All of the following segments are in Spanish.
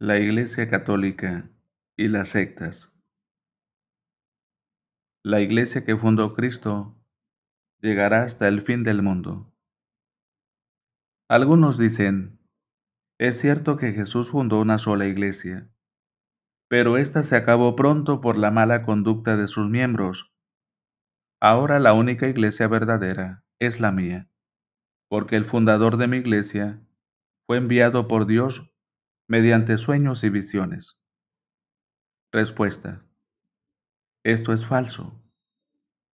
La Iglesia Católica y las sectas. La Iglesia que fundó Cristo llegará hasta el fin del mundo. Algunos dicen, es cierto que Jesús fundó una sola iglesia, pero ésta se acabó pronto por la mala conducta de sus miembros. Ahora la única iglesia verdadera es la mía, porque el fundador de mi iglesia fue enviado por Dios mediante sueños y visiones. Respuesta. Esto es falso.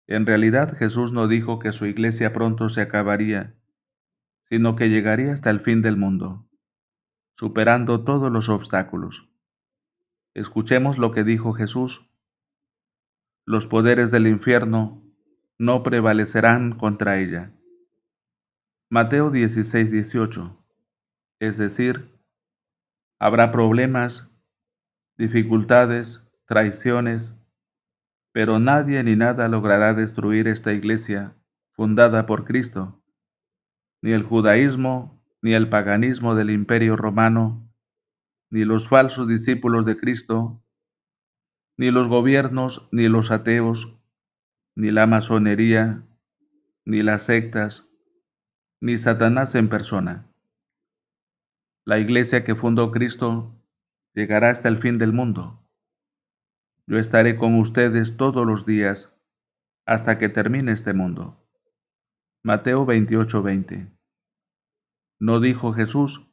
En realidad Jesús no dijo que su iglesia pronto se acabaría, sino que llegaría hasta el fin del mundo, superando todos los obstáculos. Escuchemos lo que dijo Jesús. Los poderes del infierno no prevalecerán contra ella. Mateo 16, 18, es decir, Habrá problemas, dificultades, traiciones, pero nadie ni nada logrará destruir esta iglesia fundada por Cristo. Ni el judaísmo, ni el paganismo del imperio romano, ni los falsos discípulos de Cristo, ni los gobiernos, ni los ateos, ni la masonería, ni las sectas, ni Satanás en persona. La iglesia que fundó Cristo llegará hasta el fin del mundo. Yo estaré con ustedes todos los días hasta que termine este mundo. Mateo 28:20. No dijo Jesús,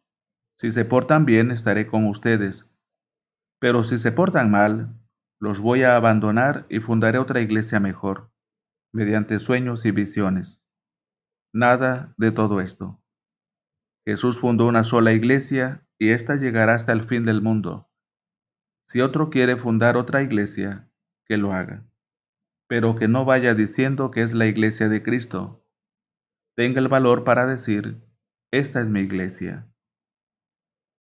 si se portan bien estaré con ustedes, pero si se portan mal, los voy a abandonar y fundaré otra iglesia mejor, mediante sueños y visiones. Nada de todo esto. Jesús fundó una sola iglesia y ésta llegará hasta el fin del mundo. Si otro quiere fundar otra iglesia, que lo haga, pero que no vaya diciendo que es la iglesia de Cristo. Tenga el valor para decir, esta es mi iglesia.